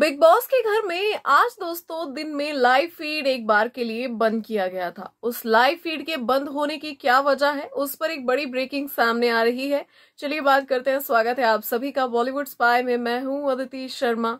big boss के घर में आज दोस्तों दिन में लाइव फीड एक बार के लिए बंद किया गया था उस लाइव फीड के बंद होने की क्या वजह है उस पर एक बड़ी ब्रेकिंग सामने आ रही है चलिए बात करते हैं स्वागत है आप सभी का बॉलीवुड स्पाई में मैं हूं अदिति शर्मा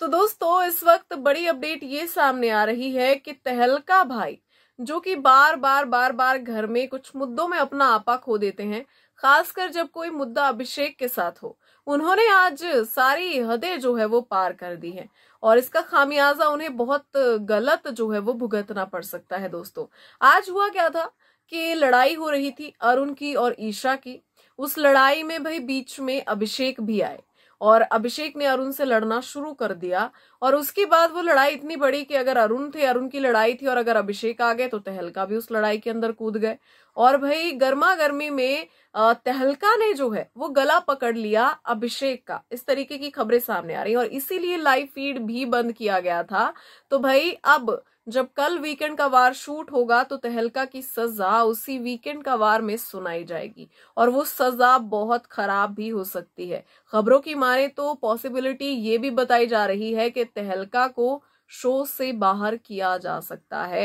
तो दोस्तों इस वक्त बड़ी अपडेट ये सामने आ रही है कि तहलका भाई जो कि बार बार बार बार घर में कुछ मुद्दों में अपना आपा खो देते हैं खासकर जब कोई मुद्दा अभिषेक के साथ हो उन्होंने आज सारी हदें जो है वो पार कर दी है और इसका खामियाजा उन्हें बहुत गलत जो है वो भुगतना पड़ सकता है दोस्तों आज हुआ क्या था कि लड़ाई हो रही थी अरुण की और ईशा की उस लड़ाई में भाई बीच में अभिषेक भी आए और अभिषेक ने अरुण से लड़ना शुरू कर दिया और उसके बाद वो लड़ाई इतनी बड़ी कि अगर अरुण थे अरुण की लड़ाई थी और अगर अभिषेक आ गए तो तहलका भी उस लड़ाई के अंदर कूद गए और भाई गर्मा गर्मी में तहलका ने जो है वो गला पकड़ लिया अभिषेक का इस तरीके की खबरें सामने आ रही और इसीलिए लाइव फीड भी बंद किया गया था तो भाई अब जब कल वीकेंड का वार शूट होगा तो तहलका की सजा उसी वीकेंड का वार में सुनाई जाएगी और वो सजा बहुत खराब भी हो सकती है खबरों की माने तो पॉसिबिलिटी ये भी बताई जा रही है कि तहलका को शो से बाहर किया जा सकता है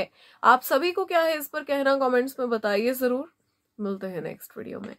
आप सभी को क्या है इस पर कहना कमेंट्स में बताइए जरूर मिलते हैं नेक्स्ट वीडियो में